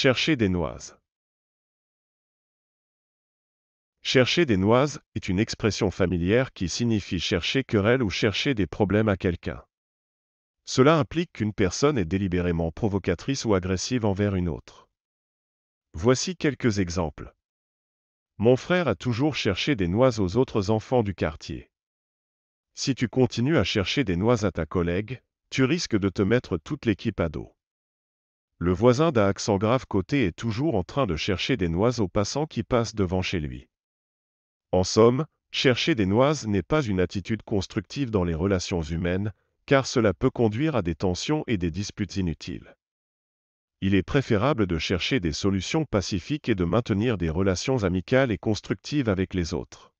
Chercher des noises. Chercher des noises est une expression familière qui signifie chercher querelle ou chercher des problèmes à quelqu'un. Cela implique qu'une personne est délibérément provocatrice ou agressive envers une autre. Voici quelques exemples. Mon frère a toujours cherché des noises aux autres enfants du quartier. Si tu continues à chercher des noises à ta collègue, tu risques de te mettre toute l'équipe à dos. Le voisin d'un accent grave côté est toujours en train de chercher des noises aux passants qui passent devant chez lui. En somme, chercher des noises n'est pas une attitude constructive dans les relations humaines, car cela peut conduire à des tensions et des disputes inutiles. Il est préférable de chercher des solutions pacifiques et de maintenir des relations amicales et constructives avec les autres.